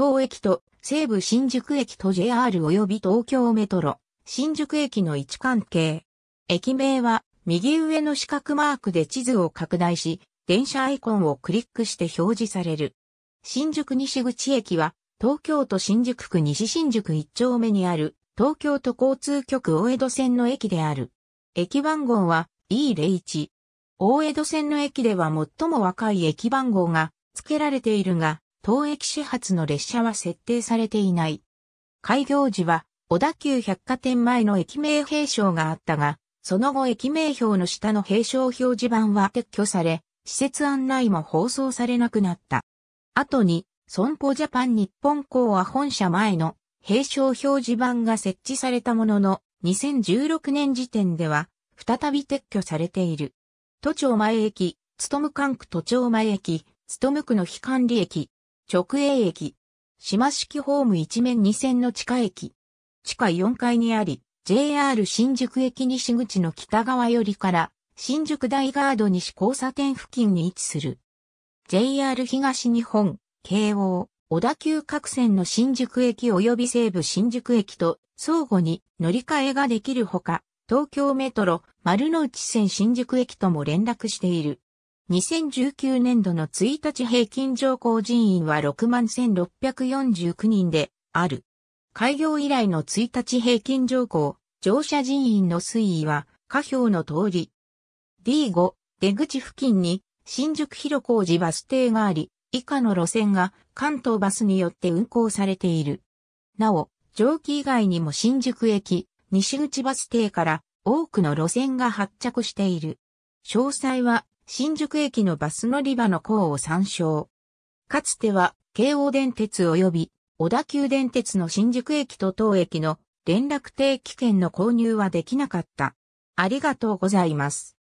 東駅と西武新宿駅と JR 及び東京メトロ、新宿駅の位置関係。駅名は右上の四角マークで地図を拡大し、電車アイコンをクリックして表示される。新宿西口駅は東京都新宿区西新宿1丁目にある東京都交通局大江戸線の駅である。駅番号は E01。大江戸線の駅では最も若い駅番号が付けられているが、当駅始発の列車は設定されていない。開業時は、小田急百貨店前の駅名閉章があったが、その後駅名表の下の閉章表示板は撤去され、施設案内も放送されなくなった。後に、損保ジャパン日本港は本社前の閉章表示板が設置されたものの、2016年時点では、再び撤去されている。都庁前駅、つとむ管区都庁前駅、つとむ区の非管理駅、直営駅。島式ホーム一面二線の地下駅。地下4階にあり、JR 新宿駅西口の北側よりから、新宿大ガード西交差点付近に位置する。JR 東日本、京王、小田急各線の新宿駅及び西武新宿駅と相互に乗り換えができるほか、東京メトロ、丸の内線新宿駅とも連絡している。2019年度の1日平均上降人員は61,649人である。開業以来の1日平均上降、乗車人員の推移は、下表の通り。D5、出口付近に、新宿広小路バス停があり、以下の路線が関東バスによって運行されている。なお、上記以外にも新宿駅、西口バス停から多くの路線が発着している。詳細は新宿駅のバス乗り場の項を参照。かつては、京王電鉄及び小田急電鉄の新宿駅と当駅の連絡定期券の購入はできなかった。ありがとうございます。